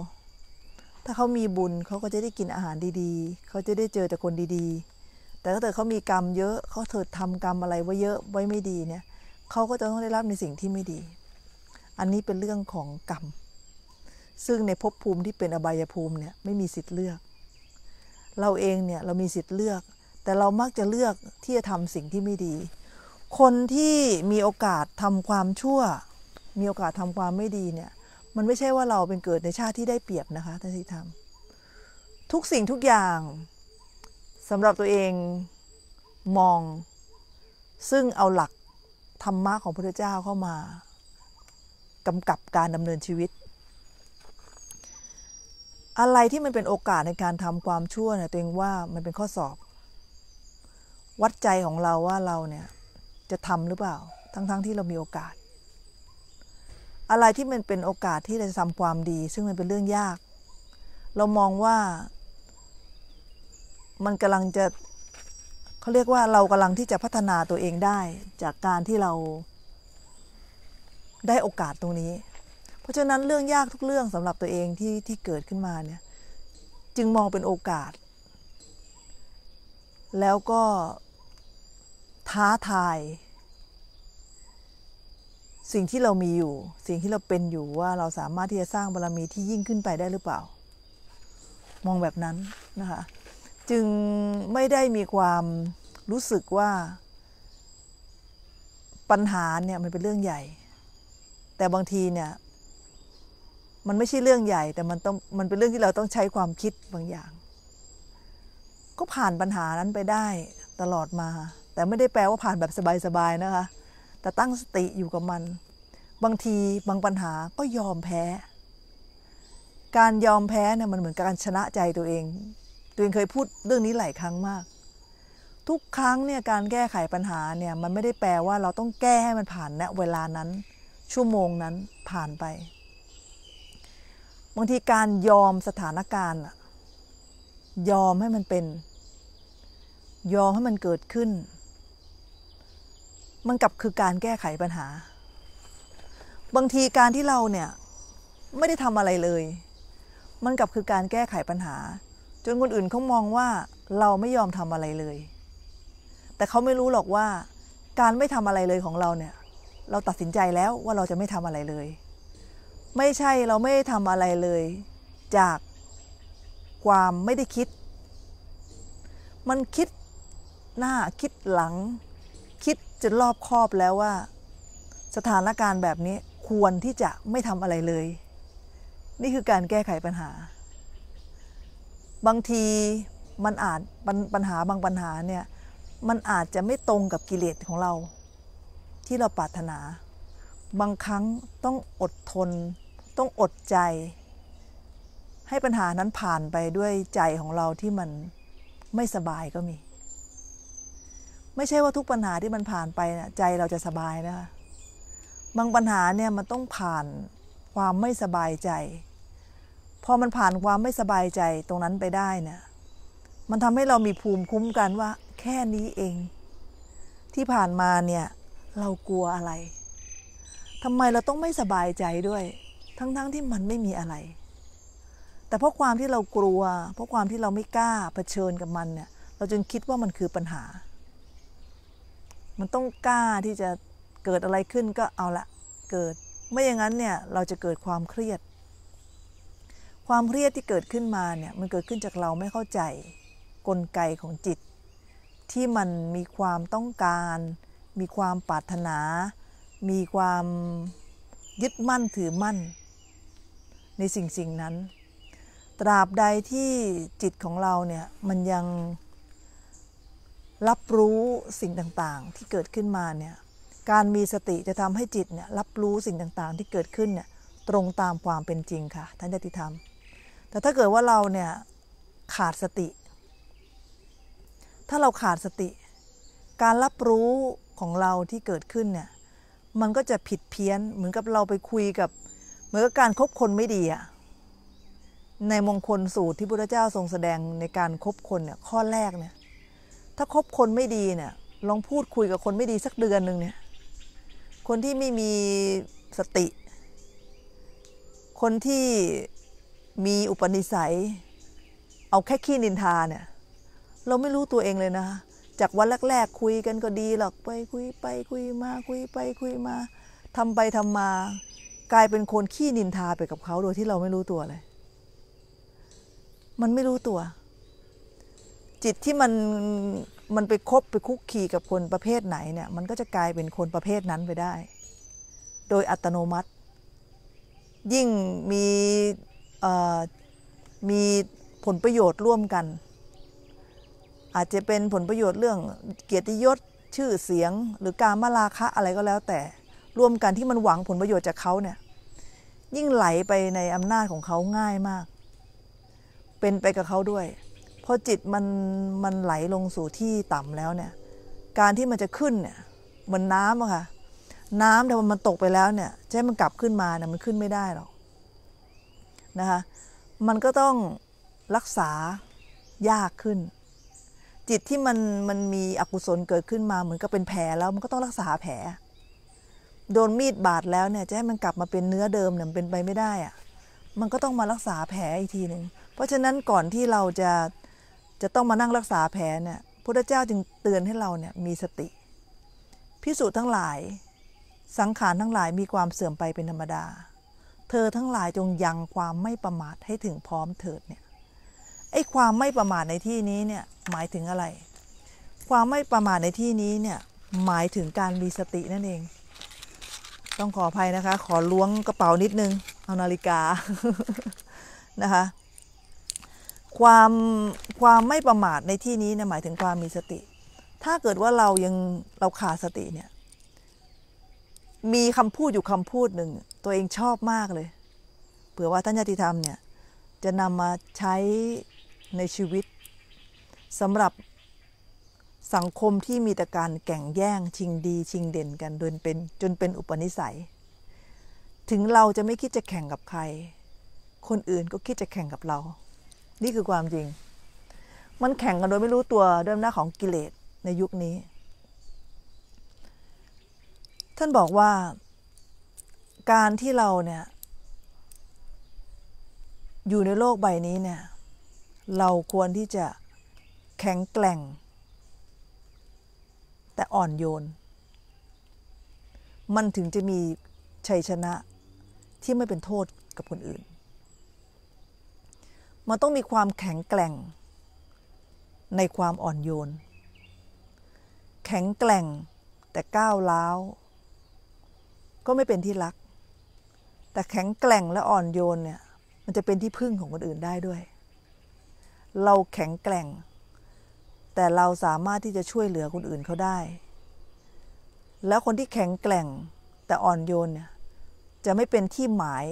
ถ้าเขามีบุญเขาก็จะได้กินอาหารดี ๆเขาจะได้เจอแต่คนดีๆ แต่ถ้าเกิดเขามีกรรมเยอะเขาเถิดทำกรรมอะไรไว้เยอะไว้ไม่ดีเนี่ยเขาก็จะต้องได้รับในสิ่งที่ไม่ดี อันนี้เป็นเรื่องของกรรม ซึ่งในภพภูมิที่เป็นอบายภูมิเนี่ย ไม่มีสิทธิ์เลือก เราเองเนี่ยเรามีสิทธิ์เลือก แต่เรามักจะเลือกที่จะทำสิ่งที่ไม่ดี คนที่มีโอกาสทำความชั่ว มีโอกาสทำความไม่ดีเนี่ย มันไม่ใช่ว่าเราเป็นเกิดในชาติที่ได้เปรียบนะคะท่านที่ทำทุกสิ่งทุกอย่างสำหรับตัวเองมองซึ่งเอาหลักธรรมะของพระเจ้าเข้ามากำกับการดำเนินชีวิต อะไรที่มันเป็นโอกาสในการทำความชั่วเนี่ยตัวเองว่ามันเป็นข้อสอบวัดใจของเราว่าเราเนี่ยจะทำหรือเปล่า ทั้งๆทที่เรามีโอกาส อะไรที่มันเป็นโอกาสที่เราจะทำความดี ซึ่งมันเป็นเรื่องยาก เรามองว่ามันกำลังจะเขาเรียกว่าเรากำลังที่จะพัฒนาตัวเองได้จากการที่เรา ได้โอกาสตรงนี้ เพราะฉะนั้นเรื่องยากทุกเรื่องสำหรับตัวเองที่ที่เกิดขึ้นมาเนี่ย จึงมองเป็นโอกาสแล้วก็ท้าทาย สิ่งที่เรามีอยู่ สิ่งที่เราเป็นอยู่ว่าเราสามารถที่จะสร้างบารรมีที่ยิ่งขึ้นไปได้หรือเปล่า มองแบบนั้นนะคะจึงไม่ได้มีความรู้สึกว่า ปัญหาเนี่ยมันเป็นเรื่องใหญ่ แต่บางทีเนี่ย มันไม่ใช่เรื่องใหญ่ แต่มันต้องมันเป็นเรื่องที่เราต้องใช้ความคิดบางอย่าง ก็ผ่านปัญหานั้นไปได้ตลอดมา แต่ไม่ได้แปลว่าผ่านแบบสบายๆนะคะแต่ตั้งสติอยู่กับมัน บางทีบางปัญหาก็ยอมแพ้ การยอมแพ้เนี่ยมันเหมือนการชนะใจตัวเองเรีเคยพูดเรื่องนี้หลายครั้งมาก ทุกครั้งเนี่ยการแก้ไขปัญหาเนี่ย มันไม่ได้แปลว่าเราต้องแก้ให้มันผ่านณเวลานั้นชั่วโมงนั้นผ่านไป บางทีการยอมสถานการณ์ยอมให้มันเป็น ยอมให้มันเกิดขึ้นมันกลับคือการแก้ไขปัญหา บางทีการที่เราเนี่ย ไม่ได้ทำอะไรเลยมันกลับคือการแก้ไขปัญหาจนคนอื่นเขามองว่าเราไม่ยอมทำอะไรเลย แต่เขาไม่รู้หรอกว่า การไม่ทำอะไรเลยของเราเนี่ยเราตัดสินใจแล้วว่าเราจะไม่ทำอะไรเลย ไม่ใช่เราไม่ทำอะไรเลย จากความไม่ได้คิด มันคิดหน้าคิดหลัง คิดจนรอบคอบแล้วว่า สถานการณ์แบบนี้ควรที่จะไม่ทำอะไรเลย นี่คือการแก้ไขปัญหาบางทีมันอาจปัญหาบางปัญหาเนี่ย มันอาจจะไม่ตรงกับกิเลสของเรา ที่เราปรารถนา บางครั้งต้องอดทน ต้องอดใจ ให้ปัญหานั้นผ่านไปด้วยใจของเราที่มันไม่สบายก็มี ไม่ใช่ว่าทุกปัญหาที่มันผ่านไปนะใจเราจะสบายนะคะบางปัญหาเนี่ยมันต้องผ่านความไม่สบายใจพอมันผ่านความไม่สบายใจตรงนั้นไปได้เนะมันทำให้เรามีภูมิคุ้มกันว่า แค่นี้เอง ที่ผ่านมาเนี่ย เรากลัวอะไร ทำไมเราต้องไม่สบายใจด้วย ทั้งๆทที่มันไม่มีอะไร แต่เพราะความที่เรากลัว เพราะความที่เราไม่กล้าเผชิญกับมันเนี่ย เราจึงคิดว่ามันคือปัญหา มันต้องกล้าที่จะเกิดอะไรขึ้นก็เอาละเกิด ไม่อย่างนั้นเนี่ยเราจะเกิดความเครียดความเครียดที่เกิดขึ้นมาเนี่ยมันเกิดขึ้นจากเราไม่เข้าใจกลไกของจิต ที่มันมีความต้องการมีความปรารถนามีความยึดมั่นถือมั่นในสิ่งสิ่งนั้น ตราบใดที่จิตของเราเนี่ยมันยังรับรู้สิ่งต่างๆ ที่เกิดขึ้นมาเนี่ยการมีสติจะทำให้จิตเนี่ยรับรู้สิ่งต่างๆ ที่เกิดขึ้นเนี่ยตรงตามความเป็นจริงค่ะท่านญาติธรรมแต่ถ้าเกิดว่าเราเนี่ยขาดสติ ถ้าเราขาดสติ การรับรู้ของเราที่เกิดขึ้นเนี่ย มันก็จะผิดเพี้ยน เหมือนกับเราไปคุยกับ เหมือนกับการคบคนไม่ดีอะในมงคลสูตรที่พระเจ้าทรงแสดงในการครบคนเนี่ย ข้อแรกเนี่ย ถ้าคบคนไม่ดีเนี่ย ลองพูดคุยกับคนไม่ดีสักเดือนหนึ่งเนี่ย คนที่ไม่มีสติ คนที่มีอุปนิสัย เอาแค่ขี้นินทาเนี่ย เราไม่รู้ตัวเองเลยนะ จากวันแรก ๆคุยกันก็ดีหรอกไปคุยไปคุยมาคุยไป คุยมาทำไปทำมา กลายเป็นคนขี้นินทาไปกับเขาโดยที่เราไม่รู้ตัวเลย มันไม่รู้ตัว จิตที่มัน มันไปคบไปคุกคีกับคนประเภทไหนเนี่ย มันก็จะกลายเป็นคนประเภทนั้นไปได้ โดยอัตโนมัติ ยิ่งมีมีผลประโยชน์ร่วมกัน อาจจะเป็นผลประโยชน์เรื่องเกียรติยศชื่อเสียงหรือการมาราคะอะไรก็แล้วแต่ร่วมกันที่มันหวังผลประโยชน์จากเขาเนี่ย ยิ่งไหลไปในอำนาจของเขาง่ายมาก เป็นไปกับเขาด้วยพอจิตมันมันไหลลงสู่ที่ต่ำแล้วเนี่ยการที่มันจะขึ้นเนี่ยเหมือนน้ำอะค่ะน้ำถ้ามันตกไปแล้วเนี่ยจะให้มันกลับขึ้นมาเนี่ยมันขึ้นไม่ได้หรอกนะคะมันก็ต้องรักษายากขึ้น จิตที่มันมันมีอกุศลเกิดขึ้นมาเหมือนกับเป็นแผลแล้วมันก็ต้องรักษาแผลโดนมีดบาดแล้วเนี่ยจะให้มันกลับมาเป็นเนื้อเดิมเนี่ยเป็นไปไม่ได้อะมันก็ต้องมารักษาแผลอีกทีหนึ่งเพราะฉะนั้นก่อนที่เราจะจะต้องมานั่งรักษาแผลเนี่ยพระเจ้าจึงเตือนให้เราเนี่ยมีสติพิสูจน์ทั้งหลายสังขารทั้งหลายมีความเสื่อมไปเป็นธรรมดาเธอทั้งหลายจงยังความไม่ประมาทให้ถึงพร้อมเถิดเนี่ยไอ้ความไม่ประมาทในที่นี้เนี่ยหมายถึงอะไร ความไม่ประมาทในที่นี้เนี่ยหมายถึงการมีสตินั่นเอง ต้องขออภัยนะคะ ขอล้วงกระเป๋านิดนึงเอานาฬิกานะคะความความไม่ประมาทในที่นี้เนี่ยหมายถึงความมีสติ ถ้าเกิดว่าเรายังเราขาดสติเนี่ยมีคำพูดอยู่คำพูดหนึ่ง ตัวเองชอบมากเลย เผื่อว่าท่านญาติธรรมเนี่ย จะนำมาใช้ในชีวิตสำหรับสังคมที่มีแต่การแข่งแย่งชิงดีชิงเด่นกันจนเป็น จนเป็นอุปนิสัย ถึงเราจะไม่คิดจะแข่งกับใคร คนอื่นก็คิดจะแข่งกับเรา นี่คือความจริง มันแข่งกันโดยไม่รู้ตัวด้วยอำนาจของกิเลสในยุคนี้ท่าน บอกว่าการที่เรา เนี่ย อยู่ในโลกใบนี้เนี่ย เราควรที่จะแข็งแกร่ง แต่อ่อนโยน มันถึงจะมีชัยชนะที่ไม่เป็นโทษกับ คน อื่นมัน ต้องมีความแข็งแกร่ง ในความอ่อนโยน แข็งแกร่งแต่ก้าวล้าวก็ไม่เป็นที่รัก แต่แข็งแกร่งและอ่อนโยนเนี่ย มันจะเป็นที่พึ่งของคนอื่นได้ด้วย เราแข็งแกร่ง แต่เราสามารถที่จะช่วยเหลือคนอื่นเขาได้ แล้วคนที่แข็งแกร่งแต่อ่อนโยนเนี่ยจะไม่เป็นที่หมาย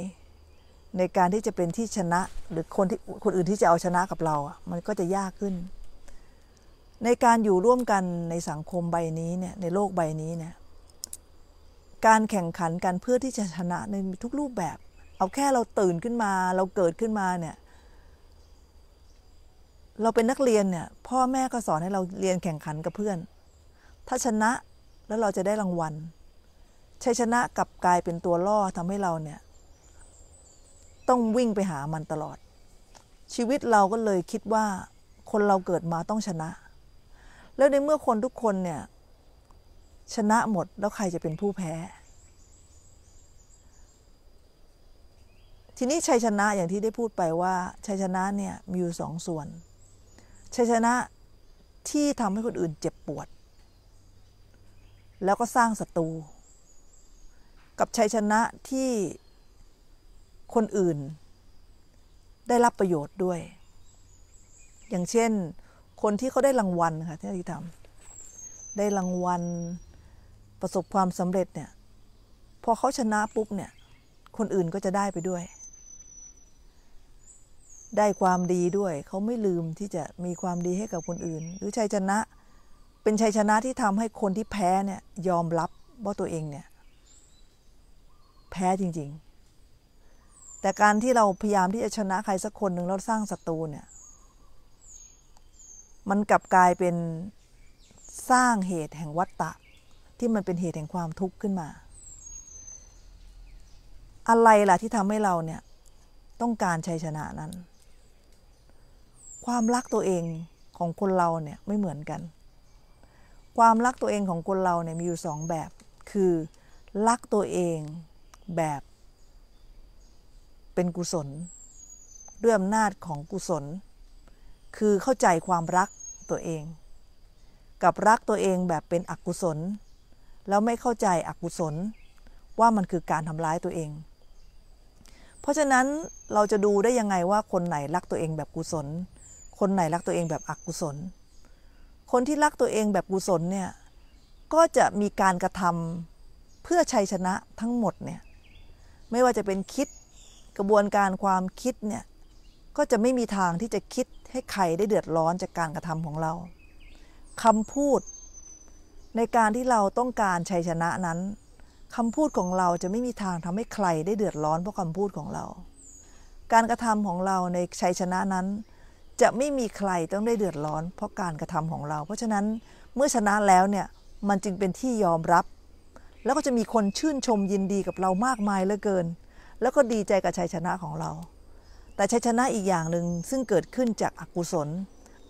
ในการที่จะเป็นที่ชนะหรือคนที่คนอื่นที่จะเอาชนะกับเรา มันก็จะยากขึ้น ในการอยู่ร่วมกันในสังคมใบนี้เนี่ยในโลกใบนี้เนี่ยการแข่งขันกันเพื่อที่จะชนะ ในทุกรูปแบบ เอาแค่เราตื่นขึ้นมา เราเกิดขึ้นมาเนี่ย เราเป็นนักเรียนเนี่ย พ่อแม่ก็สอนให้เราเรียนแข่งขันกับเพื่อน ถ้าชนะแล้วเราจะได้รางวัลชัยชนะกับกลายเป็นตัวล่อทำให้เราเนี่ย ต้องวิ่งไปหามันตลอด ชีวิตเราก็เลยคิดว่า คนเราเกิดมาต้องชนะ แล้วในเมื่อคนทุกคนเนี่ยชนะหมดแล้วใครจะเป็นผู้แพ้ ทีนี้ชัยชนะอย่างที่ได้พูดไปว่า ชัยชนะเนี่ยมีอยู่สองส่วน ชัยชนะที่ทำให้คนอื่นเจ็บปวด แล้วก็สร้างศัตรูกับชัยชนะที่คนอื่น ได้รับประโยชน์ด้วย อย่างเช่น คนที่เขาได้รางวัลค่ะที่ทำได้รางวัลประสบความสำเร็จเนี่ย พอเขาชนะปุ๊บเนี่ย คนอื่นก็จะได้ไปด้วย ได้ความดีด้วย เขาไม่ลืมที่จะมีความดีให้กับคนอื่น หรือชัยชนะ เป็นชัยชนะที่ทำให้คนที่แพ้เนี่ยยอมรับว่าตัวเองเนี่ย แพ้จริงๆ แต่การที่เราพยายามที่จะชนะใครสักคนหนึ่งแล้วสร้างศัตรูเนี่ย มันกลับกลายเป็นสร้างเหตุแห่งวัตตะที่มันเป็นเหตุแห่งความทุกข์ขึ้นมา อะไรล่ะที่ทำให้เราเนี่ย ต้องการชัยชนะนั้น ความรักตัวเองของคนเราเนี่ย ไม่เหมือนกัน ความรักตัวเองของคนเราเนี่ยมีอยู่สองแบบ คือรักตัวเองแบบ เป็นกุศลด้วยอำนาจของกุศล คือเข้าใจความรักตัวเอง กับรักตัวเองแบบเป็นอกุศลแล้วไม่เข้าใจอกุศลว่ามันคือการทำร้ายตัวเอง เพราะฉะนั้นเราจะดูได้ยังไงว่าคนไหนรักตัวเองแบบกุศล คนไหนรักตัวเองแบบอกุศล คนที่รักตัวเองแบบกุศลเนี่ยก็จะมีการกระทำเพื่อชัยชนะทั้งหมดเนี่ยไม่ว่าจะเป็นคิดกระบวนการความคิดเนี่ยก็จะไม่มีทางที่จะคิดให้ใครได้เดือดร้อนจากการกระทำของเราคำพูดในการที่เราต้องการชัยชนะนั้นคำพูดของเราจะไม่มีทางทำให้ใครได้เดือดร้อน เพราะคำพูดของเรา การกระทำของเราในชัยชนะนั้น จะไม่มีใครต้องได้เดือดร้อน เพราะการกระทำของเราเพราะฉะนั้นเมื่อชนะแล้วเนี่ยมันจึงเป็นที่ยอมรับ แล้วก็จะมีคนชื่นชมยินดีกับเรามากมายเหลือเกิน แล้วก็ดีใจกับชัยชนะของเรา แต่ชัยชนะอีกอย่างหนึ่งซึ่งเกิดขึ้นจากอากุศล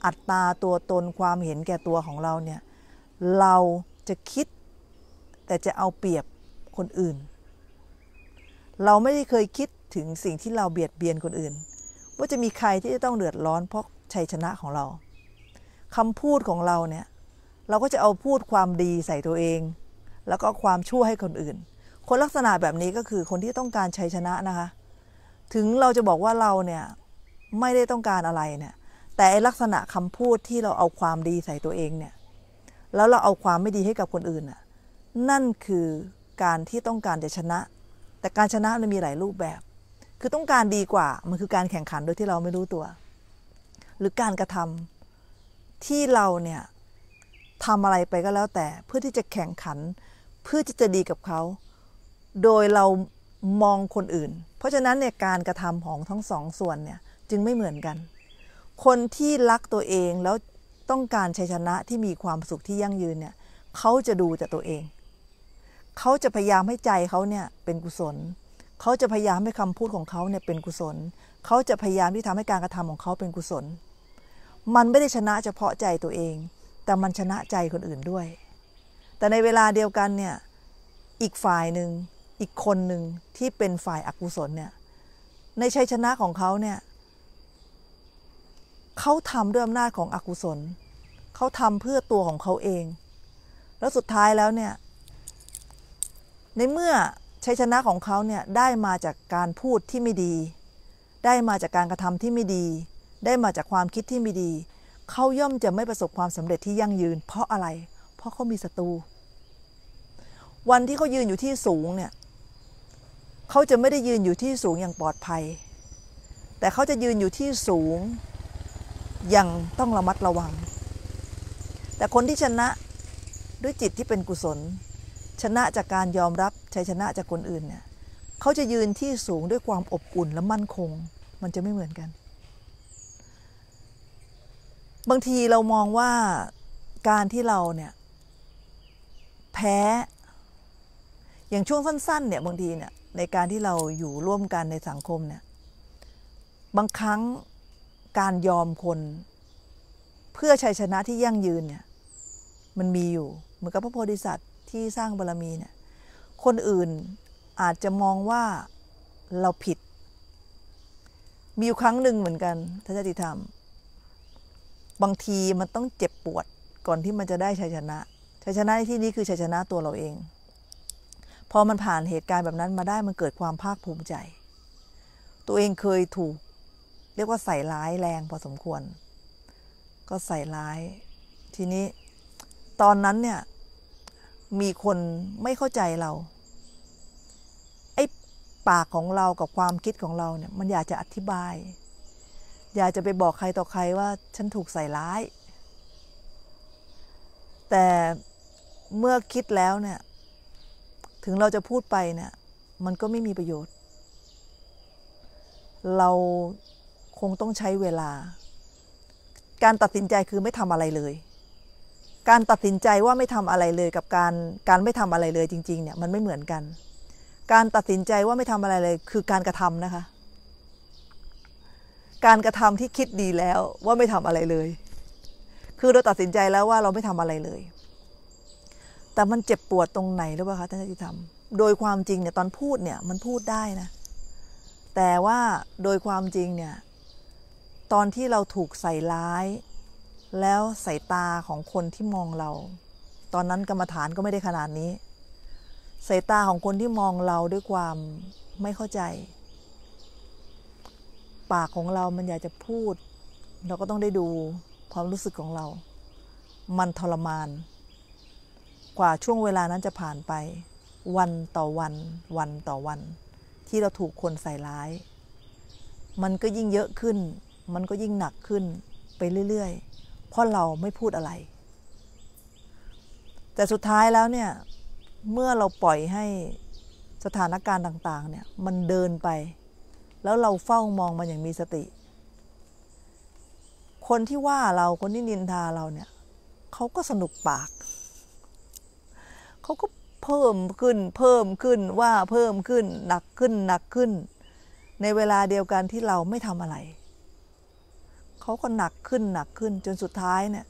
อัตตาตัวตนความเห็นแก่ตัวของเราเนี่ยเราจะคิด แต่จะเอาเปรียบคนอื่น เราไม่ได้เคยคิดถึงสิ่งที่เราเบียดเบียนคนอื่น ว่าจะมีใครที่จะ ต้องเดือดร้อนเพราะชัยชนะของเราคำพูดของเราเนี่ยเราก็จะเอาพูดความดีใส่ตัวเอง แล้วก็ความชั่วให้คนอื่น คนลักษณะแบบนี้ก็คือคนที่ต้องการชัยชนะนะคะ ถึงเราจะบอกว่าเราเนี่ย ไม่ได้ต้องการอะไรเนี่ย แต่ลักษณะคำพูดที่เราเอาความดีใส่ตัวเองเนี่ยแล้วเราเอาความไม่ดีให้กับคนอื่นน่ะนั่นคือการที่ต้องการจะชนะ แต่การชนะมันมีหลายรูปแบบ คือต้องการดีกว่ามันคือการแข่งขันโดยที่เราไม่รู้ตัว หรือการกระทำที่เราเนี่ยทำอะไรไปก็แล้วแต่เพื่อที่จะแข่งขัน เพื่อที่จะดีกับเขาโดยเรามองคนอื่น เพราะฉะนั้นเนี่ยการกระทำของทั้งสองส่วนเนี่ยจึงไม่เหมือนกัน คนที่รักตัวเองแล้วต้องการชัยชนะที่มีความสุขที่ยั่งยืนเนี่ยเขาจะดูแต่ตัวเอง เขาจะพยายามให้ใจเขาเนี่ยเป็นกุศลเขาจะพยายามให้คำพูดของเขาเนี่ยเป็นกุศลเขาจะพยายามที่ทำให้การกระทำของเขาเป็นกุศล มันไม่ได้ชนะเฉพาะใจตัวเอง แต่มันชนะใจคนอื่นด้วย แต่ในเวลาเดียวกันเนี่ยอีกฝ่ายหนึ่งอีกคนหนึ่งที่เป็นฝ่ายอกุศลเนี่ย ในชัยชนะของเขาเนี่ยเขาทำด้วยอำนาจของอกุศล เขาทำเพื่อตัวของเขาเอง แล้วสุดท้ายแล้วเนี่ย ในเมื่อชัยชนะของเขาเนี่ยได้มาจากการพูดที่ไม่ดี ได้มาจากการกระทำที่ไม่ดี ได้มาจากความคิดที่ไม่ดี เขาย่อมจะไม่ประสบความสำเร็จที่ยั่งยืน เพราะอะไร เพราะเขามีศัตรู วันที่เขายืนอยู่ที่สูงเนี่ย เขาจะไม่ได้ยืนอยู่ที่สูงอย่างปลอดภัย แต่เขาจะยืนอยู่ที่สูงยังต้องระมัดระวัง แต่คนที่ชนะด้วยจิตที่เป็นกุศล ชนะจากการยอมรับชัยชนะจากคนอื่นเนี่ยเขาจะยืนที่สูงด้วยความอบอุ่นและมั่นคงมันจะไม่เหมือนกัน บางทีเรามองว่าการที่เราเนี่ย แพ้ อย่างช่วงสั้นๆเนี่ยบางทีเนี่ยในการที่เราอยู่ร่วมกันในสังคมเนี่ย บางครั้งการยอมคนเพื่อชัยชนะที่ยั่งยืนเนี่ย มันมีอยู่ เหมือนกับพระโพธิสัตว์ที่สร้างบารรมีเนี่ย คนอื่นอาจจะมองว่าเราผิด มีอยู่ครั้งหนึ่งเหมือนกันท่านจติธรรม บางทีมันต้องเจ็บปวดก่อนที่มันจะได้ชัยชนะ ชัยชนะที่นี้คือชัยชนะตัวเราเองพอมันผ่านเหตุการณ์แบบนั้นมาได้มันเกิดความภาคภูมิใจ ตัวเองเคยถูกเรียกว่าใส่ร้ายแรงพอสมควร ก็ใส่ร้าย ทีนี้ ตอนนั้นเนี่ย มีคนไม่เข้าใจเรา ไอ้ปากของเรากับความคิดของเราเนี่ยมันอยากจะอธิบาย อยากจะไปบอกใครต่อใครว่า ฉันถูกใส่ร้าย แต่เมื่อคิดแล้วเนี่ย ถึงเราจะพูดไปเนี่ย มันก็ไม่มีประโยชน์ เราคงต้องใช้เวลา การตัดสินใจคือไม่ทำอะไรเลย การตัดสินใจว่าไม่ทำอะไรเลยกับการการไม่ทำอะไรเลย จริง ๆ เนี่ยมันไม่เหมือนกัน การตัดสินใจว่าไม่ทำอะไรเลยคือการกระทำนะคะ การกระทำที่คิดดีแล้วว่าไม่ทำอะไรเลย คือเราตัดสินใจแล้วว่าเราไม่ทำอะไรเลย แต่มันเจ็บปวดตรงไหนหรือเปล่าคะท่านที่ทำโดยความจริงเนี่ยตอนพูดเนี่ยมันพูดได้นะ แต่ว่าโดยความจริงเนี่ยตอนที่เราถูกใส่ร้าย แล้วสายตาของคนที่มองเรา ตอนนั้นกรรมฐานก็ไม่ได้ขนาดนี้สายตาของคนที่มองเราด้วยความไม่เข้าใจ ปากของเรามันอยากจะพูด เราก็ต้องได้ดูความรู้สึกของเรา มันทรมาน กว่าช่วงเวลานั้นจะผ่านไป วันต่อวัน วันต่อวัน ที่เราถูกคนใส่ร้าย มันก็ยิ่งเยอะขึ้นมันก็ยิ่งหนักขึ้นไปเรื่อยๆเพราะเราไม่พูดอะไร แต่สุดท้ายแล้วเนี่ย เมื่อเราปล่อยให้สถานการณ์ต่าง ๆ เนี่ย มันเดินไป แล้วเราเฝ้ามองมันอย่างมีสติ คนที่ว่าเรา คนที่นินทาเราเนี่ยเขาก็สนุกปาก เขาก็เพิ่มขึ้น เพิ่มขึ้นว่าเพิ่มขึ้น หนักขึ้นหนักขึ้น ในเวลาเดียวกันที่เราไม่ทำอะไรเขาก็หนักขึ้นหนักขึ้น จนสุดท้ายเนี่ย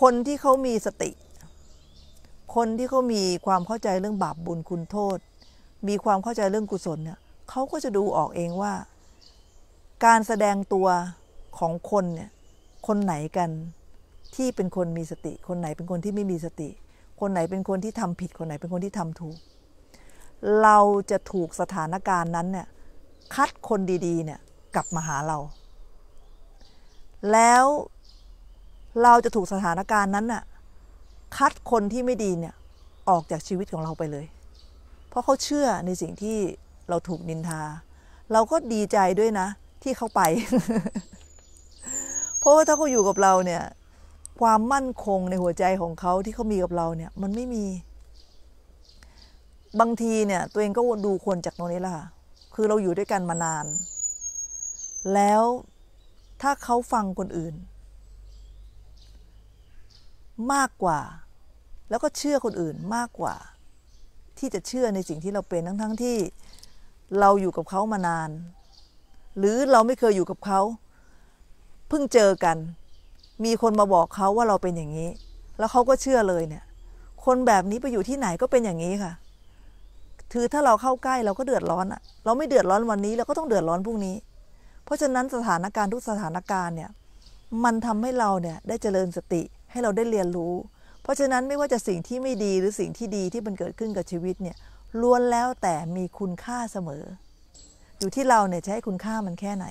คนที่เขามีสติ คนที่เขามีความเข้าใจเรื่องบาปบุญคุณโทษ มีความเข้าใจเรื่องกุศลเนี่ย เขาก็จะดูออกเองว่าการแสดงตัวของคนเนี่ย คนไหนกันที่เป็นคนมีสติ คนไหนเป็นคนที่ไม่มีสติ คนไหนเป็นคนที่ทำผิด คนไหนเป็นคนที่ทำถูก เราจะถูกสถานการณ์นั้นเนี่ยคัดคนดี ๆเนี่ยกลับมาหาเรา แล้วเราจะถูกสถานการณ์นั้นน่ะคัดคนที่ไม่ดีเนี่ย ออกจากชีวิตของเราไปเลย เพราะเขาเชื่อในสิ่งที่เราถูกนินทา เราก็ดีใจด้วยนะ ที่เขาไป เพราะว่าถ้าเขาอยู่กับเราเนี่ย ความมั่นคงในหัวใจของเขาที่เขามีกับเรา เนี่ย มันไม่มี บางทีเนี่ย ตัวเองก็ดูคนจากตรงนี้แหละค่ะ คือเราอยู่ด้วยกันมานานแล้วถ้าเขาฟังคนอื่น มากกว่า แล้วก็เชื่อคนอื่นมากกว่า ที่จะเชื่อในสิ่งที่เราเป็นทั้งๆทที่เราอยู่กับเขามานาน หรือเราไม่เคยอยู่กับเขาเพิ่งเจอกัน มีคนมาบอกเขาว่าเราเป็นอย่างนี้ แล้วเขาก็เชื่อเลยเนี่ย คนแบบนี้ไปอยู่ที่ไหนก็เป็นอย่างนี้ค่ะ ถือถ้าเราเข้าใกล้เราก็เดือดร้อนอะเราไม่เดือดร้อนวันนี้เราก็ต้องเดือดร้อนพรุ่งนี้เพราะฉะนั้นสถานการณ์ทุกสถานการณ์เนี่ยมันทำให้เราเนี่ยได้เจริญสติให้เราได้เรียนรู้ เพราะฉะนั้นไม่ว่าจะสิ่งที่ไม่ดีหรือสิ่งที่ดีที่มันเกิดขึ้นกับชีวิตเนี่ยล้วนแล้วแต่มีคุณค่าเสมอ อยู่ที่เราเนี่ยจะให้คุณค่ามันแค่ไหน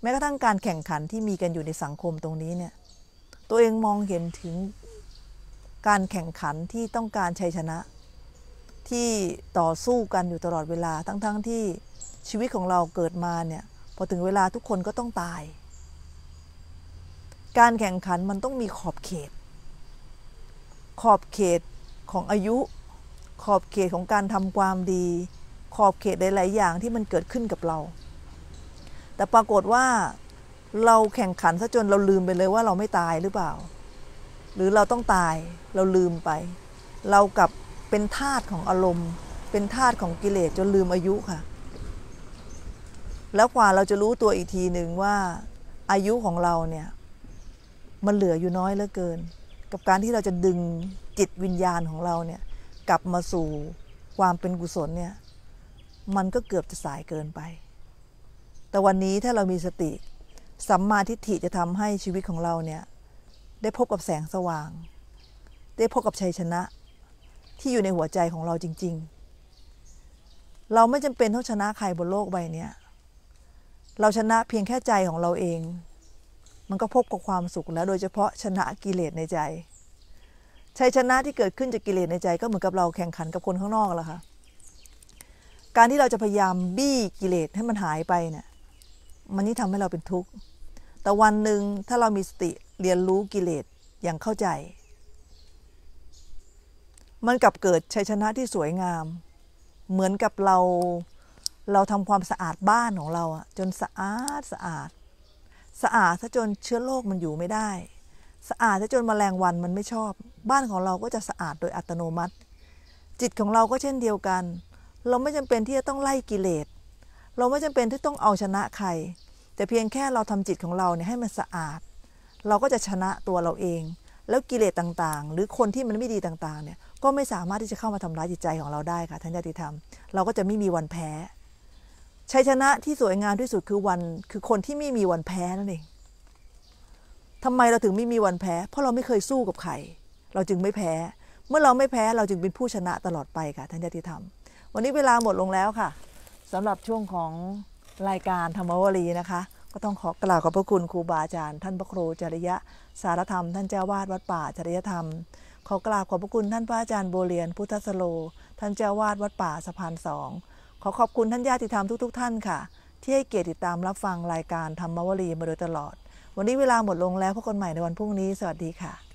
แม้กระทั่งการแข่งขันที่มีกันอยู่ในสังคมตรงนี้เนี่ยตัวเองมองเห็นถึงการแข่งขันที่ต้องการชัยชนะที่ต่อสู้กันอยู่ตลอดเวลาทั้งๆทที่ชีวิตของเราเกิดมาเนี่ยพอถึงเวลาทุกคนก็ต้องตาย การแข่งขันมันต้องมีขอบเขต ขอบเขตของอายุ ขอบเขตของการทำความดี ขอบเขตหลายๆอย่างที่มันเกิดขึ้นกับเรา แต่ปรากฏว่า เราแข่งขันซะจนเราลืมไปเลยว่าเราไม่ตายหรือเปล่า หรือเราต้องตายเราลืมไป เรากับเป็นทาตของอารมณ์ เป็นทาตของกิเลสจนลืมอายุค่ะแล้วกว่าเราจะรู้ตัวอีกทีหนึ่งว่า อายุของเราเนี่ย มันเหลืออยู่น้อยเหลือเกิน กับการที่เราจะดึงจิตวิญญาณของเราเนี่ยกลับมาสู่ความเป็นกุศลเนี่ยมันก็เกือบจะสายเกินไป แต่วันนี้ถ้าเรามีสติสัมมาทิฏฐิจะทำให้ชีวิตของเราเนี่ยได้พบกับแสงสว่าง ได้พบกับชัยชนะที่อยู่ในหัวใจของเราจริง ๆ เราไม่จำเป็นต้องชนะใครบนโลกใบนี้เราชนะเพียงแค่ใจของเราเอง มันก็พบกับความสุขแล้วโดยเฉพาะชนะกิเลสในใจ ชัยชนะที่เกิดขึ้นจากกิเลสในใจ ก็เหมือนกับเราแข่งขันกับคนข้างนอกแล้วค่ะ การที่เราจะพยายามบี้กิเลสให้มันหายไปเนี่ย มันนี่ทำให้เราเป็นทุกข์ แต่วันหนึ่งถ้าเรามีสติเรียนรู้กิเลสอย่างเข้าใจ มันกลับเกิดชัยชนะที่สวยงาม เหมือนกับเราเราทำความสะอาดบ้านของเราอะจนสะอาด สะอาด สะอาดถ้าจนเชื้อโรคมันอยู่ไม่ได้ สะอาดถ้าจนมแมลงวันมันไม่ชอบ บ้านของเราก็จะสะอาดโดยอัตโนมัติ จิตของเราก็เช่นเดียวกัน เราไม่จำเป็นที่จะต้องไล่กิเลสเราไม่จำเป็นที่ต้องเอาชนะใคร แต่เพียงแค่เราทำจิตของเราเนี่ยให้มันสะอาด เราก็จะชนะตัวเราเอง แล้วกิเลสต่างๆ หรือคนที่มันไม่ดีต่างๆ เนี่ยก็ไม่สามารถที่จะเข้ามาทำร้ายจิตใจของเราได้ค่ะท่านญาติธรรมเราก็จะไม่มีวันแพ้ชัยชนะที่สวยงามที่สุดคือวันคือคนที่ไม่มีวันแพ้นั่นเองทำไมเราถึงไม่มีวันแพ้เพราะเราไม่เคยสู้กับใครเราจึงไม่แพ้ เมื่อเราไม่แพ้เราจึงเป็นผู้ชนะตลอดไปค่ะท่านญาติธรรม วันนี้เวลาหมดลงแล้วค่ะสำหรับช่วงของรายการธรรมวรีนะคะ ก็ต้องขอกล่าวขอบพระคุณครูบาอาจารย์ ท่านพระครูจริยะ สารธรรม ท่านเจ้าวาดวัดป่า จริยธรรม ขอกล่าวขอบพระคุณท่านพระอาจารย์โบเลียน พุทธสโลท่านเจ้าวาดวัดป่าสะพานสองขอขอบคุณท่านญาติธรรมทุก ๆ ท่านค่ะ ที่ให้เกียรติติดตามรับฟังรายการธรรมวลีมาโดยตลอด วันนี้เวลาหมดลงแล้วพบกันใหม่ในวันพรุ่งนี้สวัสดีค่ะ